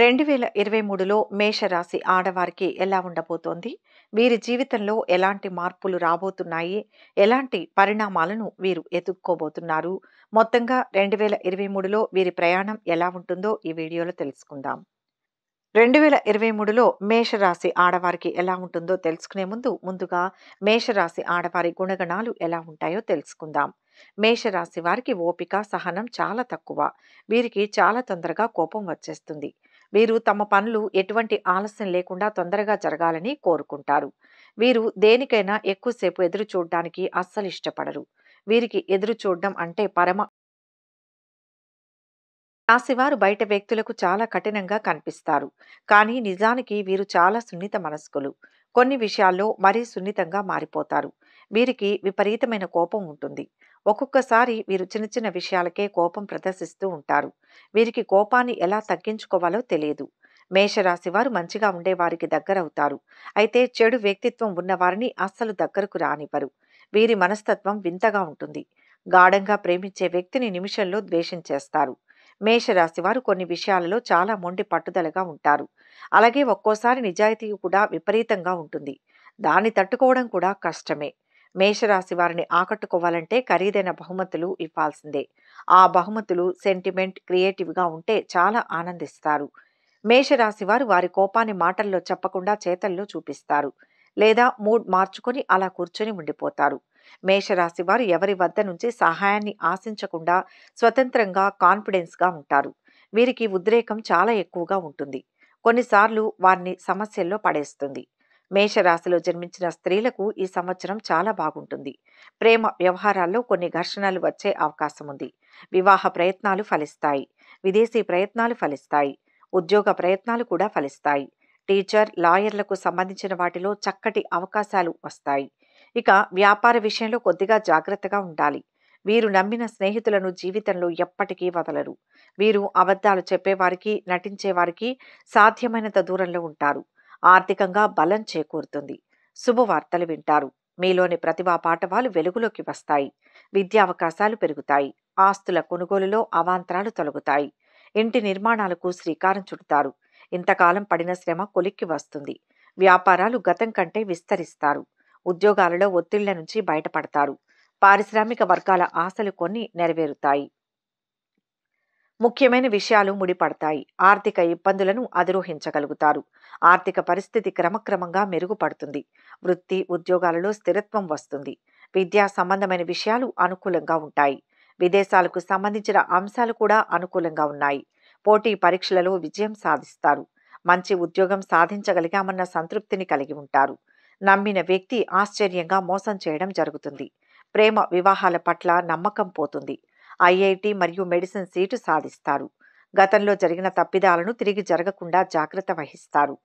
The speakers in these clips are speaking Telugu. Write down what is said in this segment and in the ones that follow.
రెండు వేల ఇరవై మూడులో మేషరాశి ఆడవారికి ఎలా ఉండబోతోంది వీరి జీవితంలో ఎలాంటి మార్పులు రాబోతున్నాయి ఎలాంటి పరిణామాలను వీరు ఎదుర్కోబోతున్నారు మొత్తంగా రెండు వేల ఇరవై మూడులో వీరి ప్రయాణం ఎలా ఉంటుందో ఈ వీడియోలో తెలుసుకుందాం రెండు వేల ఇరవై మూడులో మేషరాశి ఆడవారికి ఎలా ఉంటుందో తెలుసుకునే ముందు ముందుగా మేషరాశి ఆడవారి గుణగణాలు ఎలా ఉంటాయో తెలుసుకుందాం మేషరాశి వారికి ఓపిక సహనం చాలా తక్కువ వీరికి చాలా తొందరగా కోపం వచ్చేస్తుంది వీరు తమ పనులు ఎటువంటి ఆలస్యం లేకుండా తొందరగా జరగాలని కోరుకుంటారు వీరు దేనికైనా ఎక్కువసేపు ఎదురు చూడడానికి అస్సలు ఇష్టపడరు వీరికి ఎదురు చూడడం అంటే పరమ రాశివారు బయట వ్యక్తులకు చాలా కఠినంగా కనిపిస్తారు కానీ నిజానికి వీరు చాలా సున్నిత మనస్కులు కొన్ని విషయాల్లో మరీ సున్నితంగా మారిపోతారు వీరికి విపరీతమైన కోపం ఉంటుంది ఒక్కొక్కసారి వీరు చిన్న చిన్న విషయాలకే కోపం ప్రదర్శిస్తూ ఉంటారు వీరికి కోపాన్ని ఎలా తగ్గించుకోవాలో తెలియదు మేషరాశి వారు మంచిగా ఉండేవారికి దగ్గరవుతారు అయితే చెడు వ్యక్తిత్వం ఉన్నవారిని అస్సలు దగ్గరకు రానివ్వరు వీరి మనస్తత్వం వింతగా ఉంటుంది గాఢంగా ప్రేమించే వ్యక్తిని నిమిషంలో ద్వేషించేస్తారు మేషరాశి వారు కొన్ని విషయాలలో చాలా మొండి పట్టుదలగా ఉంటారు అలాగే ఒక్కోసారి నిజాయితీ కూడా విపరీతంగా ఉంటుంది దాన్ని తట్టుకోవడం కూడా కష్టమే మేషరాశి వారిని ఆకట్టుకోవాలంటే ఖరీదైన బహుమతులు ఇవ్వాల్సిందే ఆ బహుమతులు సెంటిమెంట్ క్రియేటివ్గా ఉంటే చాలా ఆనందిస్తారు మేషరాశి వారు వారి కోపాన్ని మాటల్లో చెప్పకుండా చేతల్లో చూపిస్తారు లేదా మూడ్ మార్చుకొని అలా కూర్చొని ఉండిపోతారు మేషరాశి వారు ఎవరి వద్ద నుంచి సహాయాన్ని ఆశించకుండా స్వతంత్రంగా కాన్ఫిడెన్స్గా ఉంటారు వీరికి ఉద్రేకం చాలా ఎక్కువగా ఉంటుంది కొన్నిసార్లు వారిని సమస్యల్లో పడేస్తుంది మేషరాశిలో జన్మించిన స్త్రీలకు ఈ సంవత్సరం చాలా బాగుంటుంది ప్రేమ వ్యవహారాల్లో కొన్ని ఘర్షణలు వచ్చే అవకాశం ఉంది వివాహ ప్రయత్నాలు ఫలిస్తాయి విదేశీ ప్రయత్నాలు ఫలిస్తాయి ఉద్యోగ ప్రయత్నాలు కూడా ఫలిస్తాయి టీచర్ లాయర్లకు సంబంధించిన వాటిలో చక్కటి అవకాశాలు వస్తాయి ఇక వ్యాపార విషయంలో కొద్దిగా జాగ్రత్తగా ఉండాలి వీరు నమ్మిన స్నేహితులను జీవితంలో ఎప్పటికీ వదలరు వీరు అబద్ధాలు చెప్పేవారికి నటించేవారికి సాధ్యమైనంత దూరంలో ఉంటారు ఆర్థికంగా బలం చేకూరుతుంది శుభవార్తలు వింటారు మీలోని ప్రతిభా పాఠవాలు వెలుగులోకి వస్తాయి విద్యా అవకాశాలు పెరుగుతాయి ఆస్తుల కొనుగోలులో అవాంతరాలు తొలగుతాయి ఇంటి నిర్మాణాలకు శ్రీకారం చుడతారు ఇంతకాలం పడిన శ్రమ కొలిక్కి వస్తుంది వ్యాపారాలు గతం కంటే విస్తరిస్తారు ఉద్యోగాలలో ఒత్తిళ్ల నుంచి బయటపడతారు పారిశ్రామిక వర్గాల ఆశలు కొన్ని నెరవేరుతాయి ముఖ్యమైన విషయాలు ముడిపడతాయి ఆర్థిక ఇబ్బందులను అధిరోహించగలుగుతారు ఆర్థిక పరిస్థితి క్రమక్రమంగా మెరుగుపడుతుంది వృత్తి ఉద్యోగాలలో స్థిరత్వం వస్తుంది విద్యా సంబంధమైన విషయాలు అనుకూలంగా ఉంటాయి విదేశాలకు సంబంధించిన అంశాలు కూడా అనుకూలంగా ఉన్నాయి పోటీ పరీక్షలలో విజయం సాధిస్తారు మంచి ఉద్యోగం సాధించగలిగామన్న సంతృప్తిని కలిగి ఉంటారు నమ్మిన వ్యక్తి ఆశ్చర్యంగా మోసం చేయడం జరుగుతుంది ప్రేమ వివాహాల పట్ల నమ్మకం పోతుంది ఐఐటి మరియు మెడిసిన్ సీటు సాధిస్తారు గతంలో జరిగిన తప్పిదాలను తిరిగి జరగకుండా జాగ్రత్త వహిస్తారు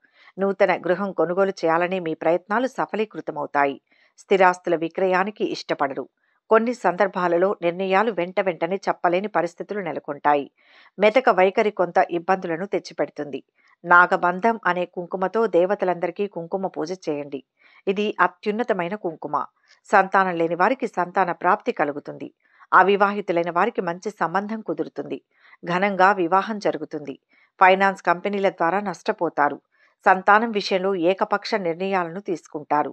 నూతన గృహం కొనుగోలు చేయాలనే మీ ప్రయత్నాలు సఫలీకృతమవుతాయి స్థిరాస్తుల విక్రయానికి ఇష్టపడరు కొన్ని సందర్భాలలో నిర్ణయాలు వెంట వెంటనే చెప్పలేని పరిస్థితులు నెలకొంటాయి మెతక వైఖరి కొంత ఇబ్బందులను తెచ్చిపెడుతుంది నాగబంధం అనే కుంకుమతో దేవతలందరికీ కుంకుమ పూజ చేయండి ఇది అత్యున్నతమైన కుంకుమ సంతానం లేని వారికి సంతాన ప్రాప్తి కలుగుతుంది అవివాహితులైన వారికి మంచి సంబంధం కుదురుతుంది ఘనంగా వివాహం జరుగుతుంది ఫైనాన్స్ కంపెనీల ద్వారా నష్టపోతారు సంతానం విషయంలో ఏకపక్ష నిర్ణయాలను తీసుకుంటారు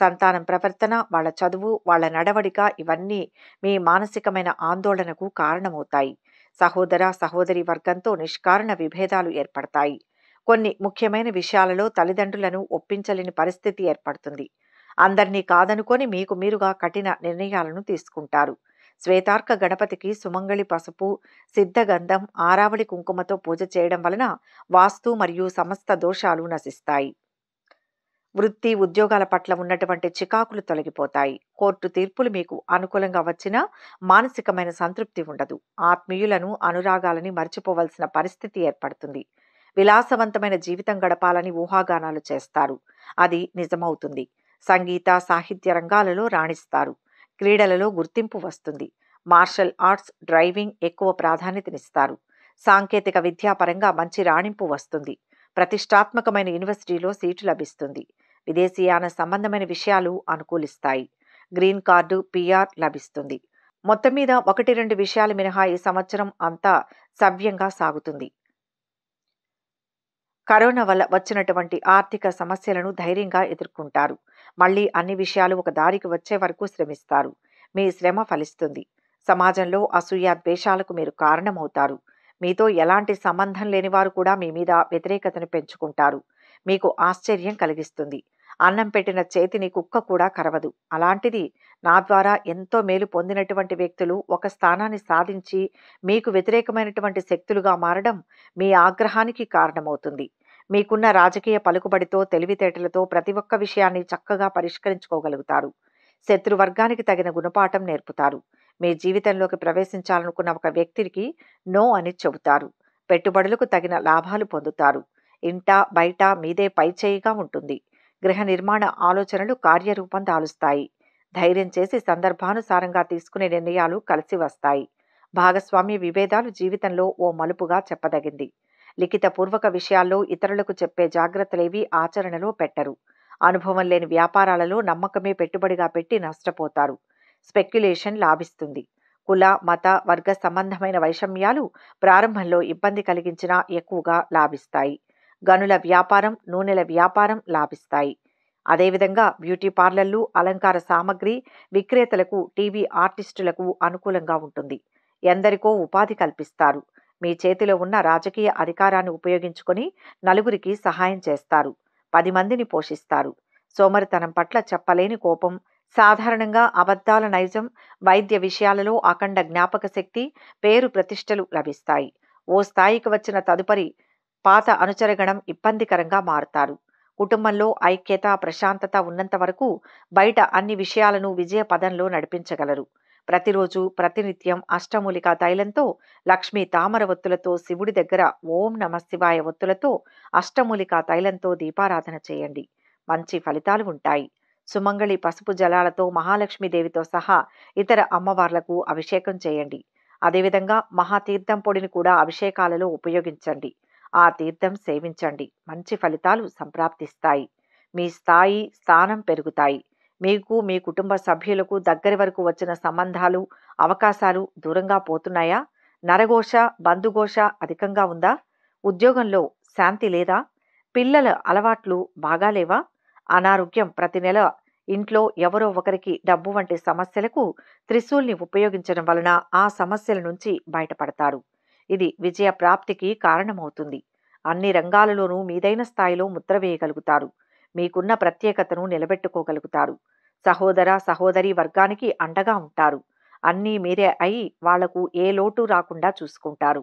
సంతానం ప్రవర్తన వాళ్ళ చదువు వాళ్ళ నడవడిక ఇవన్నీ మీ మానసికమైన ఆందోళనకు కారణమవుతాయి సహోదర సహోదరి వర్గంతో నిష్కారణ విభేదాలు ఏర్పడతాయి కొన్ని ముఖ్యమైన విషయాలలో తల్లిదండ్రులను ఒప్పించలేని పరిస్థితి ఏర్పడుతుంది అందరినీ కాదనుకొని మీకు మీరుగా కఠిన నిర్ణయాలను తీసుకుంటారు శ్వేతార్క గణపతికి సుమంగళి పసుపు సిద్ధగంధం ఆరావళి కుంకుమతో పూజ చేయడం వలన వాస్తు మరియు సమస్త దోషాలు నశిస్తాయి వృత్తి ఉద్యోగాల పట్ల ఉన్నటువంటి చికాకులు తొలగిపోతాయి కోర్టు తీర్పులు మీకు అనుకూలంగా వచ్చినా మానసికమైన సంతృప్తి ఉండదు ఆత్మీయులను అనురాగాలని మర్చిపోవలసిన పరిస్థితి ఏర్పడుతుంది విలాసవంతమైన జీవితం గడపాలని ఊహాగానాలు చేస్తారు అది నిజమవుతుంది సంగీత సాహిత్య రంగాలలో రాణిస్తారు క్రీడలలో గుర్తింపు వస్తుంది మార్షల్ ఆర్ట్స్ డ్రైవింగ్ ఎక్కువ ప్రాధాన్యతనిస్తారు సాంకేతిక విద్యాపరంగా మంచి రాణింపు వస్తుంది ప్రతిష్టాత్మకమైన యూనివర్సిటీలో సీటు లభిస్తుంది విదేశీయాన సంబంధమైన విషయాలు అనుకూలిస్తాయి గ్రీన్ కార్డు పిఆర్ లభిస్తుంది మొత్తం మీద ఒకటి రెండు విషయాలు మినహా ఈ సంవత్సరం అంతా సవ్యంగా సాగుతుంది కరోనా వల్ల వచ్చినటువంటి ఆర్థిక సమస్యలను ధైర్యంగా ఎదుర్కొంటారు మళ్ళీ అన్ని విషయాలు ఒక దారికి వచ్చే వరకు శ్రమిస్తారు మీ శ్రమ ఫలిస్తుంది సమాజంలో అసూయ ద్వేషాలకు మీరు కారణమవుతారు మీతో ఎలాంటి సంబంధం లేని వారు కూడా మీ మీద వ్యతిరేకతను పెంచుకుంటారు మీకు ఆశ్చర్యం కలిగిస్తుంది అన్నం పెట్టిన చేతిని కుక్క కూడా కరవదు అలాంటిది నా ద్వారా ఎంతో మేలు పొందినటువంటి వ్యక్తులు ఒక స్థానాన్ని సాధించి మీకు వ్యతిరేకమైనటువంటి శక్తులుగా మారడం మీ ఆగ్రహానికి కారణమవుతుంది మీకున్న రాజకీయ పలుకుబడితో తెలివితేటలతో ప్రతి ఒక్క విషయాన్ని చక్కగా పరిష్కరించుకోగలుగుతారు శత్రువర్గానికి తగిన గుణపాఠం నేర్పుతారు మీ జీవితంలోకి ప్రవేశించాలనుకున్న ఒక వ్యక్తికి నో అని చెబుతారు పెట్టుబడులకు తగిన లాభాలు పొందుతారు ఇంట బయట మీదే పైచేయిగా ఉంటుంది గృహ నిర్మాణ ఆలోచనలు కార్యరూపం దాలుస్తాయి ధైర్యం చేసి సందర్భానుసారంగా తీసుకునే నిర్ణయాలు కలిసి వస్తాయి భాగస్వామ్య విభేదాలు జీవితంలో ఓ మలుపుగా చెప్పదగింది లిఖితపూర్వక విషయాల్లో ఇతరులకు చెప్పే జాగ్రత్తలేవి ఆచరణలో పెట్టరు అనుభవం లేని వ్యాపారాలలో నమ్మకమే పెట్టుబడిగా పెట్టి నష్టపోతారు స్పెక్యులేషన్ లాభిస్తుంది కుల మత వర్గ సంబంధమైన వైషమ్యాలు ప్రారంభంలో ఇబ్బంది కలిగించినా ఎక్కువగా లాభిస్తాయి గనుల వ్యాపారం నూనెల వ్యాపారం లాభిస్తాయి అదేవిధంగా బ్యూటీ పార్లర్లు అలంకార సామగ్రి విక్రేతలకు టీవీ ఆర్టిస్టులకు అనుకూలంగా ఉంటుంది ఎందరికో ఉపాధి కల్పిస్తారు మీ చేతిలో ఉన్న రాజకీయ అధికారాన్ని ఉపయోగించుకొని నలుగురికి సహాయం చేస్తారు పది మందిని పోషిస్తారు సోమరితనం పట్ల చెప్పలేని కోపం సాధారణంగా అబద్ధాల నైజం వైద్య విషయాలలో అఖండ జ్ఞాపక శక్తి పేరు ప్రతిష్టలు లభిస్తాయి ఓ స్థాయికి వచ్చిన తదుపరి పాత అనుచరగణం ఇబ్బందికరంగా మారుతారు కుటుంబంలో ఐక్యత ప్రశాంతత ఉన్నంత వరకు బయట అన్ని విషయాలను విజయ పదంలో నడిపించగలరు ప్రతిరోజు ప్రతినిత్యం అష్టమూలిక తైలంతో లక్ష్మీ తామర ఒత్తులతో శివుడి దగ్గర ఓం శివాయ ఒత్తులతో అష్టమూలిక తైలంతో దీపారాధన చేయండి మంచి ఫలితాలు ఉంటాయి సుమంగళి పసుపు జలాలతో మహాలక్ష్మీదేవితో సహా ఇతర అమ్మవార్లకు అభిషేకం చేయండి అదేవిధంగా మహాతీర్థం పొడిని కూడా అభిషేకాలలో ఉపయోగించండి ఆ తీర్థం సేవించండి మంచి ఫలితాలు సంప్రాప్తిస్తాయి మీ స్థాయి స్థానం పెరుగుతాయి మీకు మీ కుటుంబ సభ్యులకు దగ్గరి వరకు వచ్చిన సంబంధాలు అవకాశాలు దూరంగా పోతున్నాయా నరఘోష బంధుఘోష అధికంగా ఉందా ఉద్యోగంలో శాంతి లేదా పిల్లల అలవాట్లు బాగాలేవా అనారోగ్యం ప్రతి నెల ఇంట్లో ఎవరో ఒకరికి డబ్బు వంటి సమస్యలకు త్రిశూల్ని ఉపయోగించడం వలన ఆ సమస్యల నుంచి బయటపడతారు ఇది విజయ ప్రాప్తికి కారణమవుతుంది అన్ని రంగాలలోనూ మీదైన స్థాయిలో ముద్ర వేయగలుగుతారు మీకున్న ప్రత్యేకతను నిలబెట్టుకోగలుగుతారు సహోదర సహోదరి వర్గానికి అండగా ఉంటారు అన్నీ మీరే అయి వాళ్లకు ఏ లోటు రాకుండా చూసుకుంటారు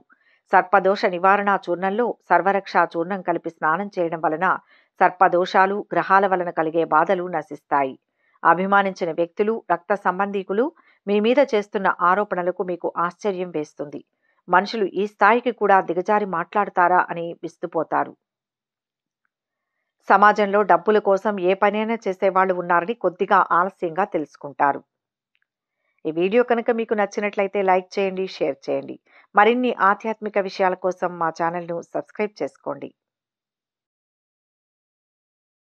సర్పదోష నివారణ చూర్ణంలో సర్వరక్ష చూర్ణం కలిపి స్నానం చేయడం వలన సర్పదోషాలు గ్రహాల వలన కలిగే బాధలు నశిస్తాయి అభిమానించిన వ్యక్తులు రక్త సంబంధీకులు మీ మీద చేస్తున్న ఆరోపణలకు మీకు ఆశ్చర్యం వేస్తుంది మనుషులు ఈ స్థాయికి కూడా దిగజారి మాట్లాడతారా అని విస్తుపోతారు సమాజంలో డబ్బుల కోసం ఏ పనైనా చేసేవాళ్ళు ఉన్నారని కొద్దిగా ఆలస్యంగా తెలుసుకుంటారు ఈ వీడియో కనుక మీకు నచ్చినట్లయితే లైక్ చేయండి షేర్ చేయండి మరిన్ని ఆధ్యాత్మిక విషయాల కోసం మా ఛానల్ను సబ్స్క్రైబ్ చేసుకోండి